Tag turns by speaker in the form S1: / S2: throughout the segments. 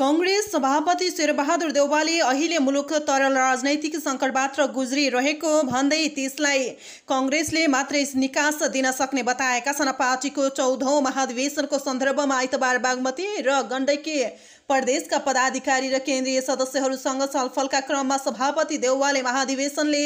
S1: कङ्ग्रेस सभापति शेरबहादुर देउवाले अहिले मुलुक तरल राजनैतिक सङ्कटबाट गुज्रिरहेको भन्दै त्यसलाई कङ्ग्रेसले मात्रै निकास दिन सक्ने बताएका छन् पार्टीको चौधौँ महाधिवेशनको सन्दर्भमा आइतबार बागमती र गण्डकी प्रदेशका पदाधिकारी र केन्द्रीय सदस्यहरूसँग छलफलका क्रममा सभापति देउवाले महाधिवेशनले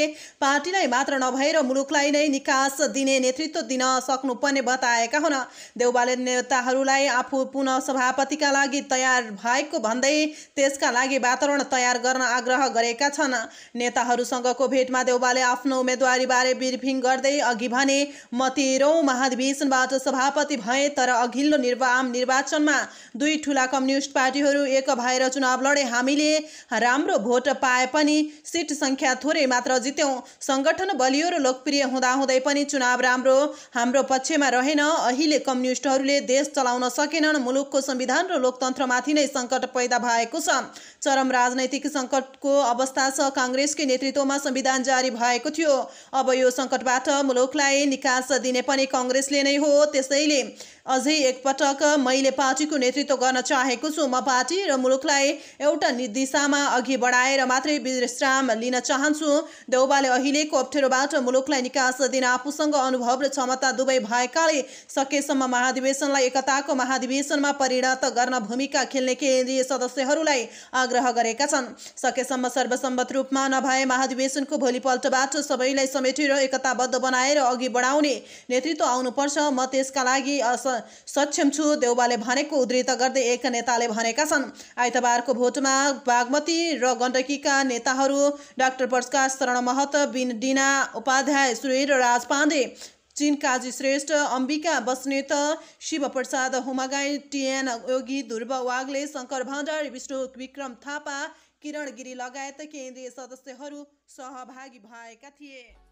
S1: पार्टीलाई मात्र नभएर मुलुकलाई नै निकास दिने नेतृत्व दिन सक्नुपर्ने बताएका हुन् देउवाले नेताहरूलाई आफू पुनः सभापतिका लागि तयार भएको भन्दै त्यसका लागि वातावरण तयार गर्न आग्रह गरेका छन् नेताहरूसँगको भेटमा देउबाले आफ्नो उम्मेदवारीबारे ब्रिफिङ गर्दै अघि भने म तेह्रौँ महाधिवेशनबाट सभापति भए तर अघिल्लो निर्वाम निर्वाचनमा दुई ठुला कम्युनिस्ट पार्टीहरू एक भएर चुनाव लडे हामीले राम्रो भोट पाए पनि सिट सङ्ख्या थोरै मात्र जित्यौँ सङ्गठन बलियो र लोकप्रिय हुँदाहुँदै पनि चुनाव राम्रो हाम्रो पक्षमा रहेन अहिले कम्युनिस्टहरूले देश चलाउन सकेनन् मुलुकको संविधान र लोकतन्त्रमाथि नै सङ्कट पैदा भएको छ चरम राजनैतिक सङ्कटको अवस्था छ काङ्ग्रेसकै नेतृत्वमा संविधान जारी भएको थियो अब यो सङ्कटबाट मुलुकलाई निकास दिने पनि कङ्ग्रेसले नै हो त्यसैले अझै एकपटक मैले पार्टीको नेतृत्व गर्न चाहेको छु म पार्टी र मुलुकलाई एउटा दिशामा अघि बढाएर मात्रै विश्राम लिन चाहन्छु देउबाले अहिलेको अप्ठ्यारोबाट मुलुकलाई निकास दिन आफूसँग अनुभव र क्षमता दुवै भएकाले सकेसम्म महाधिवेशनलाई एकताको महाधिवेशनमा परिणत गर्न भूमिका खेल्ने केन्द्रीय केन्द्रीय सदस्यहरूलाई आग्रह गरेका छन् सकेसम्म सर्वसम्मत रूपमा नभए महाधिवेशनको भोलिपल्टबाट सबैलाई समेटेर एकताबद्ध बनाएर अघि बढाउने नेतृत्व आउनुपर्छ म त्यसका लागि सक्षम छु देउबाले भनेको उद्धित गर्दै एक नेताले भनेका छन् आइतबारको भोटमा बागमती र गण्डकीका नेताहरू डाक्टर प्रकाश शरण महत बिन डिना उपाध्याय सुरेर राज पाण्डे काजी श्रेष्ठ अम्बिका बस्नेत शिवप्रसाद हुमागाई टिएन योगी ध्रुव वाग्ले शङ्कर भण्डार विष्णु विक्रम थापा किरण गिरी लगायत केन्द्रीय सदस्यहरू सहभागी भएका थिए